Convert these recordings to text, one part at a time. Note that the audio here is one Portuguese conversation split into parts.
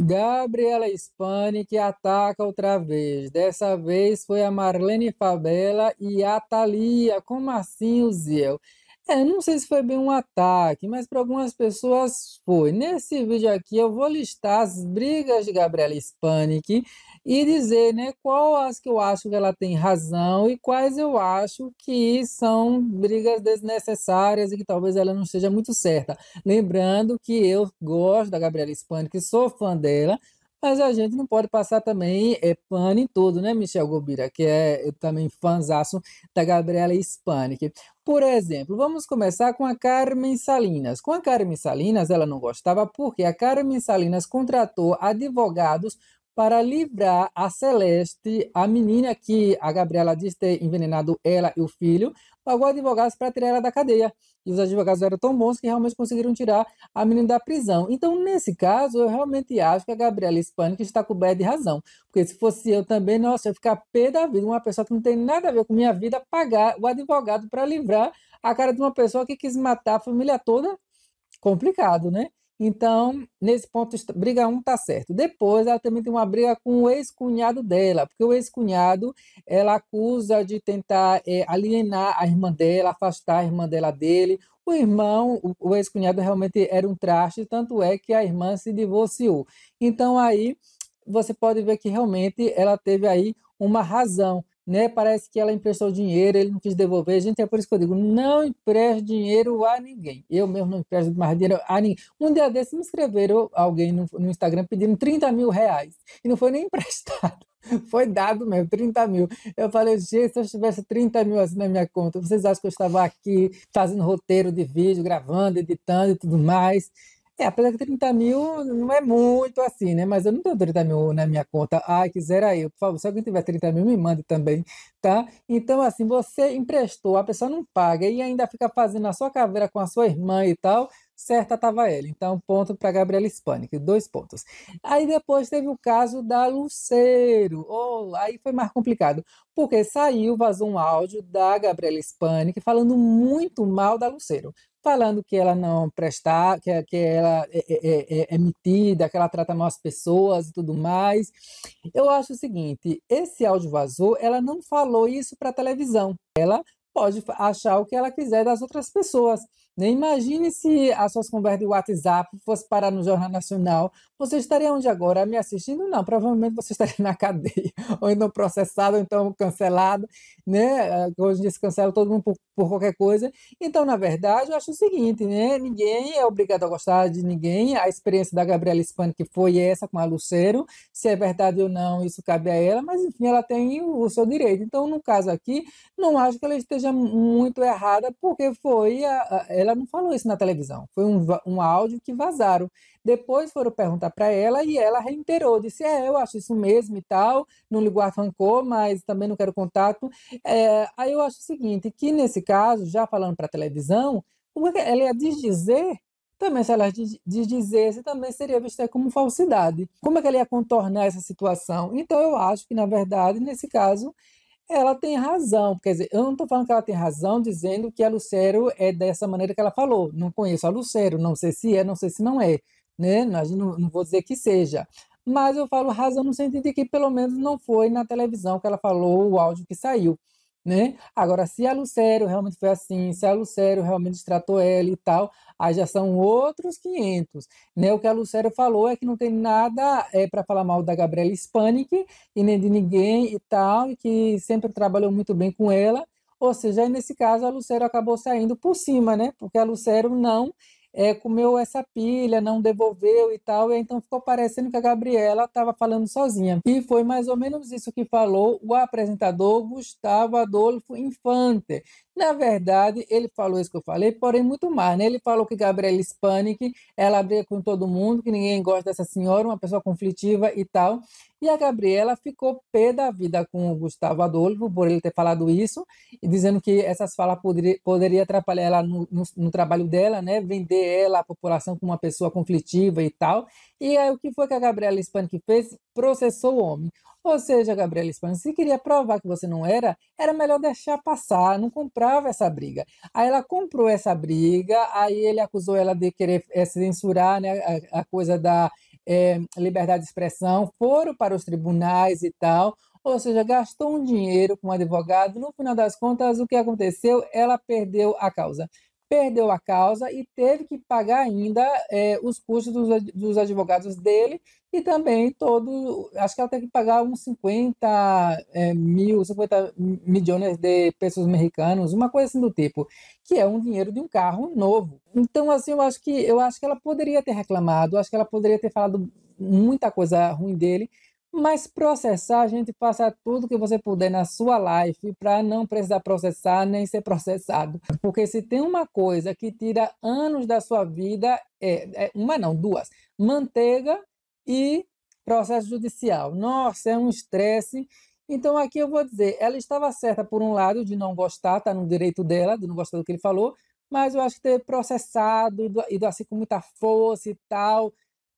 Gabriela Spani que ataca outra vez. Dessa vez foi a Marlene Fabela e a Thalia. Como assim, Uziel? É, não sei se foi bem um ataque, mas para algumas pessoas foi. Nesse vídeo aqui eu vou listar as brigas de Gabriela Hispanic e dizer né, qual as que eu acho que ela tem razão e quais eu acho que são brigas desnecessárias e que talvez ela não esteja muito certa. Lembrando que eu gosto da Gabriela Hispanic, sou fã dela, mas a gente não pode passar também é, pano em tudo, né, Michel Gobira? Que é também fanzaço da Gabriela Hispanic. Por exemplo, vamos começar com a Carmen Salinas. Com a Carmen Salinas, ela não gostava porque a Carmen Salinas contratou advogados para livrar a Celeste, a menina que a Gabriela diz ter envenenado ela e o filho, pagou advogados para tirar ela da cadeia. E os advogados eram tão bons que realmente conseguiram tirar a menina da prisão. Então, nesse caso, eu realmente acho que a Gabriela Hispânica está coberta de razão. Porque se fosse eu também, nossa, eu ia ficar pé da vida, uma pessoa que não tem nada a ver com minha vida, pagar o advogado para livrar a cara de uma pessoa que quis matar a família toda complicado, né? Então, nesse ponto, briga um está certo. Depois, ela também tem uma briga com o ex-cunhado dela, porque o ex-cunhado ela acusa de tentar é, alienar a irmã dela, afastar a irmã dela dele. O irmão, o, o ex-cunhado realmente era um traste, tanto é que a irmã se divorciou. Então, aí você pode ver que realmente ela teve aí uma razão né? Parece que ela emprestou dinheiro, ele não quis devolver. Gente, é por isso que eu digo, não empreste dinheiro a ninguém. Eu mesmo não empresto mais dinheiro a ninguém. Um dia desses me escreveram alguém no, no Instagram pedindo 30 mil reais e não foi nem emprestado. Foi dado mesmo, 30 mil. Eu falei, gente, se eu tivesse 30 mil assim na minha conta, vocês acham que eu estava aqui fazendo roteiro de vídeo, gravando, editando e tudo mais? É, apesar que 30 mil não é muito assim, né? Mas eu não tenho 30 mil na minha conta. Ai, quisera eu. Por favor, se alguém tiver 30 mil, me manda também, tá? Então, assim, você emprestou, a pessoa não paga e ainda fica fazendo a sua caveira com a sua irmã e tal certa estava ela. Então, ponto para Gabriela Hispânica, dois pontos. Aí depois teve o caso da Luceiro. Oh, aí foi mais complicado, porque saiu, vazou um áudio da Gabriela Hispânica falando muito mal da Luceiro. Falando que ela não prestar, que, que ela é é, é, é, é metida, que ela trata mal as pessoas e tudo mais. Eu acho o seguinte: esse áudio vazou, ela não falou isso para televisão. Ela pode achar o que ela quiser das outras pessoas nem Imagine se as suas conversas de WhatsApp fossem parar no Jornal Nacional. Você estaria onde agora? Me assistindo? Não, provavelmente você estaria na cadeia, ou então processado, ou então cancelado. Né? Eh, hoje em dia se cancela todo mundo por, por qualquer coisa. Então, na verdade, eu acho o seguinte, né? ninguém é obrigado a gostar de ninguém. A experiência da Gabriela Spani, que foi essa com a Luceiro, se é verdade ou não, isso cabe a ela, mas enfim, ela tem o, o seu direito. Então, no caso aqui, não acho que ela esteja muito errada, porque foi a, a, ela ela não falou isso na televisão. Foi um, um áudio que vazaram. Depois foram perguntar para ela e ela reiterou, disse, é, eu acho isso mesmo e tal, não ligou arrancou, mas também não quero contato. É, aí eu acho o seguinte, que nesse caso, já falando para a televisão, ela ia desdizer também se ela desdizesse, também seria vista como falsidade. Como é que ela ia contornar essa situação? Então, eu acho que, na verdade, nesse caso, ela tem razão. Quer dizer, eu não estou falando que ela tem razão dizendo que a Lucero é dessa maneira que ela falou. Não conheço a Lucero, não sei se é, não sei se não é. Né? Não, não vou dizer que seja. Mas eu falo razão no sentido de que pelo menos não foi na televisão que ela falou o áudio que saiu né? Agora, se a Lucero realmente foi assim, se a Lucero realmente tratou ela e tal, aí já são outros 500, né? O que a Lucero falou é que não tem nada é, eh, para falar mal da Gabriela Hispanic e nem de ninguém e tal, e que sempre trabalhou muito bem com ela, ou seja, nesse caso a Lucero acabou saindo por cima, né? Porque a Lucero não é, comeu essa pilha, não devolveu e tal, e então ficou parecendo que a Gabriela estava falando sozinha. E foi mais ou menos isso que falou o apresentador Gustavo Adolfo Infante, na verdade, ele falou isso que eu falei, porém muito mais. Né? Ele falou que Gabriela Spanik, ela briga com todo mundo, que ninguém gosta dessa senhora, uma pessoa conflitiva e tal. E a Gabriela ficou pé da vida com o Gustavo Adolfo por ele ter falado isso, e dizendo que essas falas poderia, poderia atrapalhar ela no, no, no, trabalho dela, né? vender ela à população como uma pessoa conflitiva e tal. E aí o que foi que a Gabriela Spanik fez? Processou o homem. Ou seja, Gabriela Espanha, se queria provar que você não era, era melhor deixar passar, não comprava essa briga. Aí ela comprou essa briga, aí ele acusou ela de querer é, censurar né, a, a coisa da é, liberdade de expressão, foram para os tribunais e tal, ou seja, gastou um dinheiro com um advogado. No final das contas, o que aconteceu? Ela perdeu a causa perdeu a causa e teve que pagar ainda é, os custos dos, dos, advogados dele e também todo, acho que ela teve que pagar uns 50 é, mil, 50 milhões de pesos americanos uma coisa assim do tipo, que é um dinheiro de um carro novo. Então assim, eu acho que eu acho que ela poderia ter reclamado, acho que ela poderia ter falado muita coisa ruim dele, mas processar, a gente passa tudo que você puder na sua life para não precisar processar nem ser processado. Porque se tem uma coisa que tira anos da sua vida, é, é uma não, duas: manteiga e processo judicial. Nossa, é um estresse. Então aqui eu vou dizer, ela estava certa por um lado de não gostar, está no direito dela, de não gostar do que ele falou, mas eu acho que ter processado e assim com muita força e tal,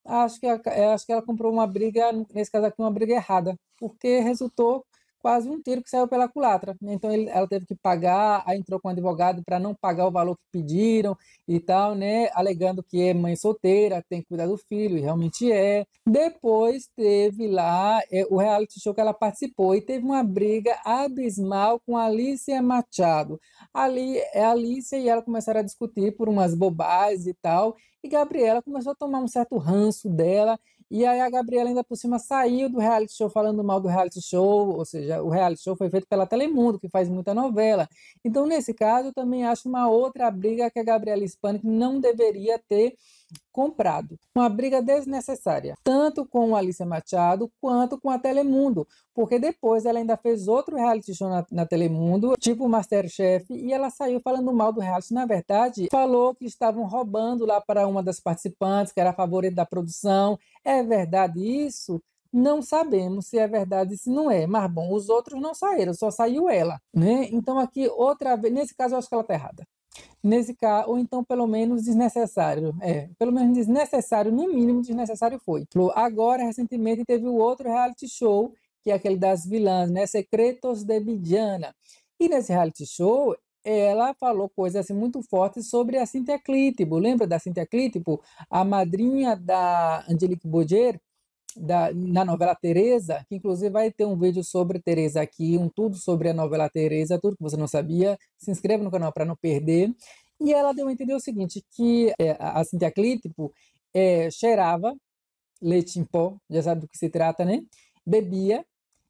acho que, é, acho que ela comprou uma briga, nesse caso aqui, uma briga errada, porque resultou quase um tiro que saiu pela culatra. Né. Então ele, ela teve que pagar, aí entrou com um advogado para não pagar o valor que pediram e tal, né? Alegando que é mãe solteira, tem que cuidar do filho, e realmente é. Depois teve lá é, o reality show que ela participou e teve uma briga abismal com a Alicia Machado. Ali é a Alicia e ela começaram a discutir por umas bobagens e tal, e Gabriela começou a tomar um certo ranço dela e aí a Gabriela ainda por cima saiu do reality show falando mal do reality show, ou seja, o reality show foi feito pela Telemundo, que faz muita novela. Então, nesse caso, eu também acho uma outra briga que a Gabriela Hispânica não deveria ter comprado. Uma briga desnecessária, tanto com Alicia Machado quanto com a Telemundo, porque depois ela ainda fez outro reality show na, na Telemundo, tipo Masterchef, e ela saiu falando mal do reality. Na verdade, falou que estavam roubando lá para uma das participantes, que era a favorita da produção. É verdade isso? Não sabemos se é verdade e se não é, mas bom, os outros não saíram, só saiu ela, né? Então aqui outra vez, nesse caso eu acho que ela está errada. Nesse caso, ou então pelo menos desnecessário. É, pelo menos desnecessário, no mínimo desnecessário foi. Agora, recentemente, teve o outro reality show, que é aquele das vilãs, né? Secretos de Bidiana. E nesse reality show, ela falou coisas assim, muito fortes sobre a Cintia Clítipo. Lembra da Cintia Clítipo? A madrinha da Angelique Bourdieu, da, na novela Teresa, que inclusive vai ter um vídeo sobre Teresa aqui, um tudo sobre a novela Teresa, tudo que você não sabia. Se inscreva no canal para não perder. E ela deu a entender o seguinte, que é, a Cintia Clitipo é, cheirava leite em pó, já sabe do que se trata, né? Bebia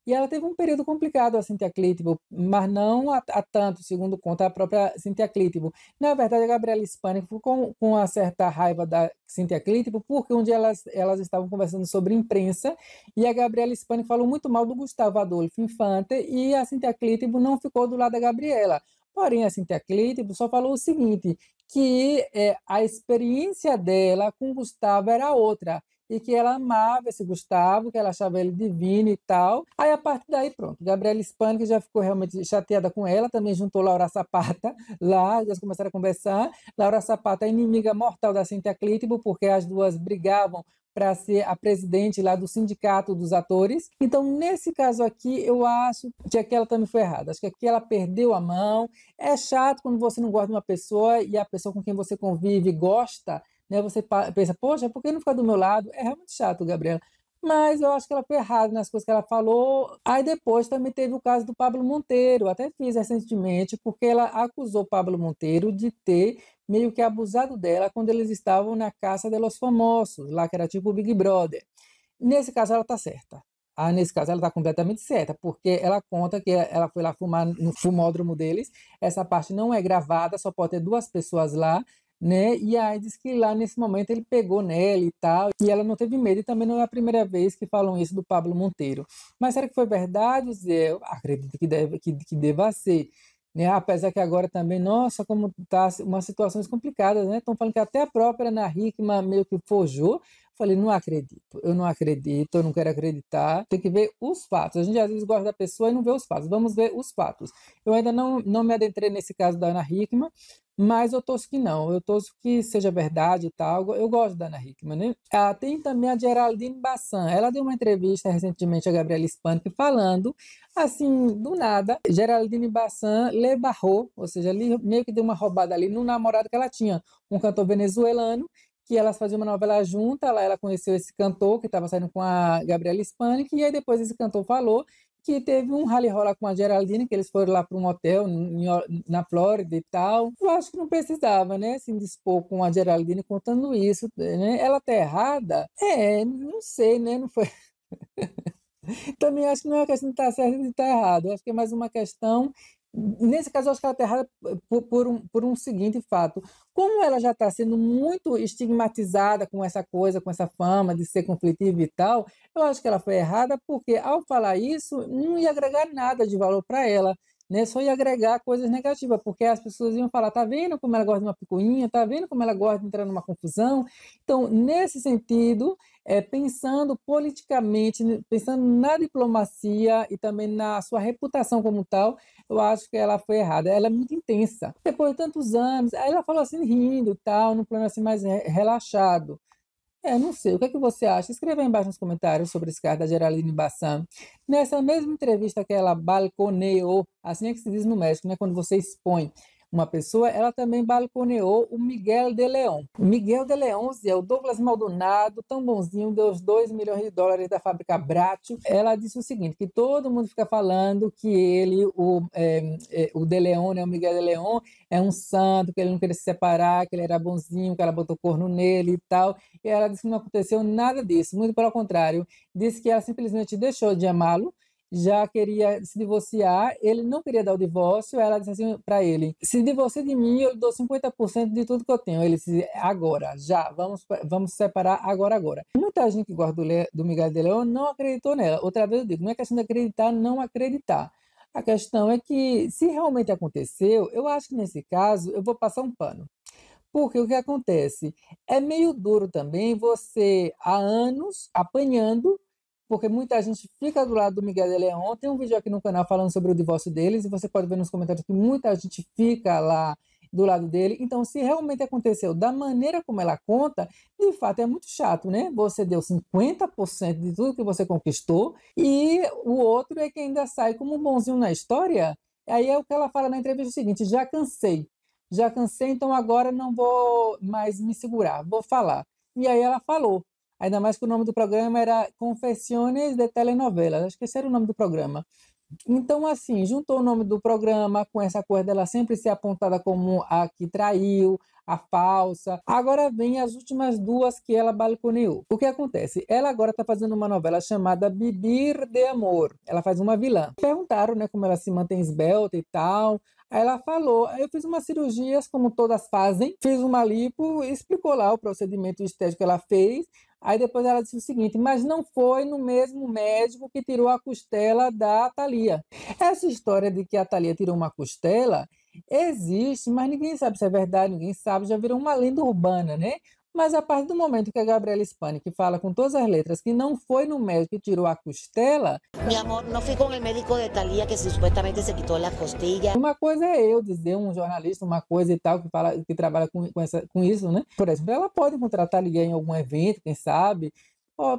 e ela teve um período complicado, a Cintia Clitbo, mas não a, a, tanto, segundo conta a própria Cintia Clitbo. Na verdade, a Gabriela Hispânico ficou com, com uma certa raiva da Cintia Clitbo, porque um dia elas, elas estavam conversando sobre imprensa e a Gabriela Hispânico falou muito mal do Gustavo Adolfo Infante e a Cintia Clitbo não ficou do lado da Gabriela. Porém, a Cintia Clitbo só falou o seguinte, que é, a experiência dela com Gustavo era outra e que ela amava esse Gustavo, que ela achava ele divino e tal. Aí a partir daí, pronto, Gabriela Hispânica já ficou realmente chateada com ela, também juntou Laura Sapata lá, elas começaram a conversar. Laura Sapata é inimiga mortal da Cintia Clitibo, porque as duas brigavam para ser a presidente lá do sindicato dos atores. Então, nesse caso aqui, eu acho que aquela também foi errada. Acho que aqui ela perdeu a mão. É chato quando você não gosta de uma pessoa e a pessoa com quem você convive gosta, né? Você pensa, poxa, por que não fica do meu lado? É realmente chato, Gabriela. Mas eu acho que ela foi errada nas coisas que ela falou. Aí depois também teve o caso do Pablo Monteiro, até fiz recentemente, porque ela acusou Pablo Monteiro de ter meio que abusado dela quando eles estavam na Caça de los Famosos, lá que era tipo o Big Brother. Nesse caso, ela está certa. Ah, nesse caso, ela está completamente certa, porque ela conta que ela foi lá fumar no fumódromo deles. Essa parte não é gravada, só pode ter duas pessoas lá né? E aí diz que lá nesse momento ele pegou nela e tal, e ela não teve medo, e também não é a primeira vez que falam isso do Pablo Monteiro. Mas será que foi verdade, Zé? Eu acredito que, deve, que, que deva ser. Né? Apesar que agora também, nossa, como tá umas situações complicadas, né? Estão falando que até a própria Ana Hickman meio que forjou. Falei, não acredito, eu não acredito, eu não quero acreditar. Tem que ver os fatos. A gente às vezes gosta da pessoa e não vê os fatos. Vamos ver os fatos. Eu ainda não, não me adentrei nesse caso da Ana Hickman, mas eu torço que não, eu torço que seja verdade e tal. Eu gosto da Ana Hickman, né? Ah, tem também a Geraldine Bassan. Ela deu uma entrevista recentemente a Gabriela Spanik falando, assim, do nada, Geraldine Bassan le barrou, ou seja, meio que deu uma roubada ali no namorado que ela tinha, um cantor venezuelano, que elas faziam uma novela junta, lá ela conheceu esse cantor que estava saindo com a Gabriela Spanik, e aí depois esse cantor falou que teve um rally rola com a Geraldine, que eles foram lá para um hotel na Flórida e tal. Eu acho que não precisava, né, se dispor com a Geraldine contando isso, né? Ela tá errada? É, não sei, né, não foi... Também acho que não é uma questão de estar tá certo e de estar tá errado. acho que é mais uma questão Nesse caso, eu acho que ela está errada por, por, um, por um seguinte fato. Como ela já está sendo muito estigmatizada com essa coisa, com essa fama de ser conflitiva e tal, eu acho que ela foi errada porque, ao falar isso, não ia agregar nada de valor para ela. Né, só ia agregar coisas negativas, porque as pessoas iam falar, tá vendo como ela gosta de uma picuinha, tá vendo como ela gosta de entrar numa confusão. Então, nesse sentido, é, pensando politicamente, pensando na diplomacia e também na sua reputação como tal, eu acho que ela foi errada. Ela é muito intensa. Depois de tantos anos, aí ela falou assim, rindo tal, num plano assim mais relaxado. É, não sei. O que é que você acha? Escreva aí embaixo nos comentários sobre esse caso da Geraldine Bassan. Nessa mesma entrevista que ela balconeou, assim é que se diz no México, né? Quando você expõe uma pessoa, ela também balconeou o Miguel de Leão. O Miguel de Leão, é o Douglas Maldonado, tão bonzinho, deu os 2 milhões de dólares da fábrica Bratio. Ela disse o seguinte, que todo mundo fica falando que ele, o, é, é, o de Leon, né, o Miguel de Leão, é um santo, que ele não queria se separar, que ele era bonzinho, que ela botou corno nele e tal. E ela disse que não aconteceu nada disso, muito pelo contrário. Disse que ela simplesmente deixou de amá-lo, já queria se divorciar, ele não queria dar o divórcio, ela disse assim para ele: "Se divorcia de mim, eu dou 50% de tudo que eu tenho". Ele disse: "Agora, já, vamos vamos separar agora agora". Muita gente que le do Miguel de Leão não acreditou nela. Outra vez eu digo, não é questão de acreditar, não acreditar. A questão é que se realmente aconteceu, eu acho que nesse caso eu vou passar um pano. Porque o que acontece? É meio duro também você há anos apanhando porque muita gente fica do lado do Miguel de Leon. Tem um vídeo aqui no canal falando sobre o divórcio deles, e você pode ver nos comentários que muita gente fica lá do lado dele. Então, se realmente aconteceu da maneira como ela conta, de fato é muito chato, né? Você deu 50% de tudo que você conquistou e o outro é que ainda sai como um bonzinho na história. Aí é o que ela fala na entrevista seguinte: já cansei, já cansei, então agora não vou mais me segurar, vou falar. E aí ela falou. Ainda mais que o nome do programa era Confessiones de Telenovelas, acho que esse era o nome do programa. Então, assim, juntou o nome do programa com essa coisa dela sempre ser apontada como a que traiu, a falsa. Agora vem as últimas duas que ela balconeou. O que acontece? Ela agora está fazendo uma novela chamada Bibir de Amor. Ela faz uma vilã. Perguntaram, né, como ela se mantém esbelta e tal. Aí ela falou, eu fiz umas cirurgias, como todas fazem, fiz uma lipo, explicou lá o procedimento estético que ela fez, Aí depois ela disse o seguinte: mas não foi no mesmo médico que tirou a costela da Thalia. Essa história de que a Thalia tirou uma costela existe, mas ninguém sabe se é verdade, ninguém sabe, já virou uma lenda urbana, né? Mas a partir do momento que a Gabriela que fala com todas as letras que não foi no médico que tirou a costela. Meu amor, não fui com o médico de Thalia que supostamente se quitou a costela. Uma coisa é eu dizer, um jornalista, uma coisa e tal, que, fala, que trabalha com, com, essa, com isso, né? Por exemplo, ela pode encontrar Thalia em algum evento, quem sabe.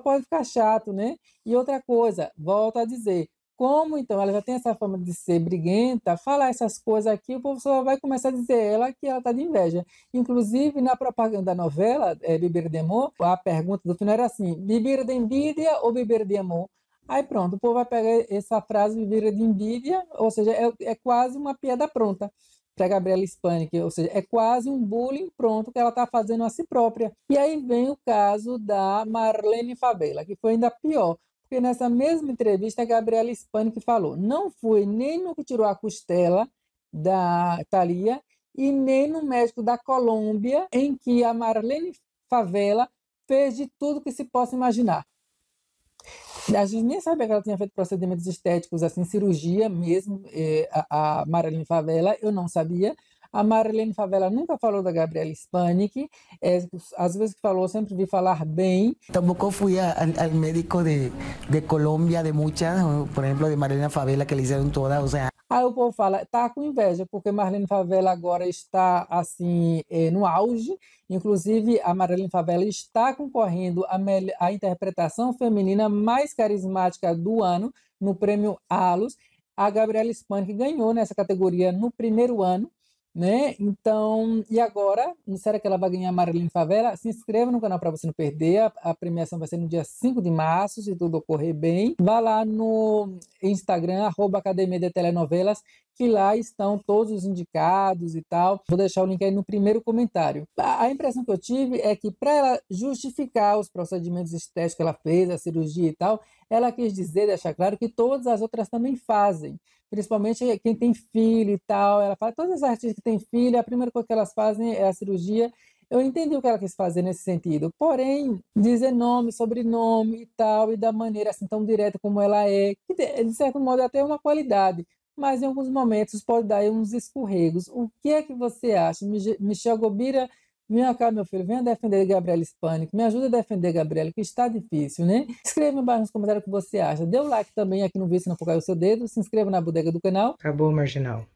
pode ficar chato, né? E outra coisa, volto a dizer, como então ela já tem essa forma de ser briguenta, falar essas coisas aqui, o povo só vai começar a dizer ela que ela está de inveja. Inclusive, na propaganda da novela, é, de Amor, a pergunta do final era assim: Bibeiro de Envidia ou Bibeiro de Amor? Aí pronto, o povo vai pegar essa frase Bibeiro de Envidia, ou seja, é, é quase uma piada pronta para Gabriela Hispanic, ou seja, é quase um bullying pronto que ela está fazendo a si própria. E aí vem o caso da Marlene Favela, que foi ainda pior, porque nessa mesma entrevista, a Gabriela Hispani que falou: não foi nem no que tirou a costela da Thalia e nem no médico da Colômbia, em que a Marlene Favela fez de tudo que se possa imaginar. A gente nem sabia que ela tinha feito procedimentos estéticos, assim, cirurgia mesmo, eh, a, a Favela, eu não sabia. A Marilene Favela nunca falou da Gabriela Hispanic, é, às vezes que falou, sempre vi falar bem. Tampouco fui ao médico de, de Colômbia, de muitas, por exemplo, de Marilene Favela, que lhe fizeram todas, ou seja... Aí o povo fala, tá com inveja, porque Marlene Favela agora está, assim, é, no auge. Inclusive, a Marlene Favela está concorrendo à a interpretação feminina mais carismática do ano no prêmio Alos. A Gabriela Hispanic ganhou nessa categoria no primeiro ano né? Então, e agora, será que ela vai ganhar Marilene Favela? Se inscreva no canal para você não perder. A, a, premiação vai ser no dia 5 de março, se tudo ocorrer bem. Vá lá no Instagram, arroba Academia de Telenovelas, que lá estão todos os indicados e tal. Vou deixar o link aí no primeiro comentário. A, a impressão que eu tive é que para ela justificar os procedimentos estéticos que ela fez, a cirurgia e tal, ela quis dizer, deixar claro que todas as outras também fazem principalmente quem tem filho e tal. Ela fala, todas as artistas que têm filho, a primeira coisa que elas fazem é a cirurgia. Eu entendi o que ela quis fazer nesse sentido, porém, dizer nome, sobrenome e tal, e da maneira assim tão direta como ela é, que de certo modo é até uma qualidade, mas em alguns momentos pode dar uns escorregos. O que é que você acha? Michel Gobira Vem cá, meu filho, venha defender Gabriela Hispânico, me ajuda a defender Gabriela, que está difícil, né? Escreva embaixo nos comentários o que você acha. Dê o like também aqui no vídeo se não for cair o seu dedo, se inscreva na bodega do canal. Acabou, Marginal.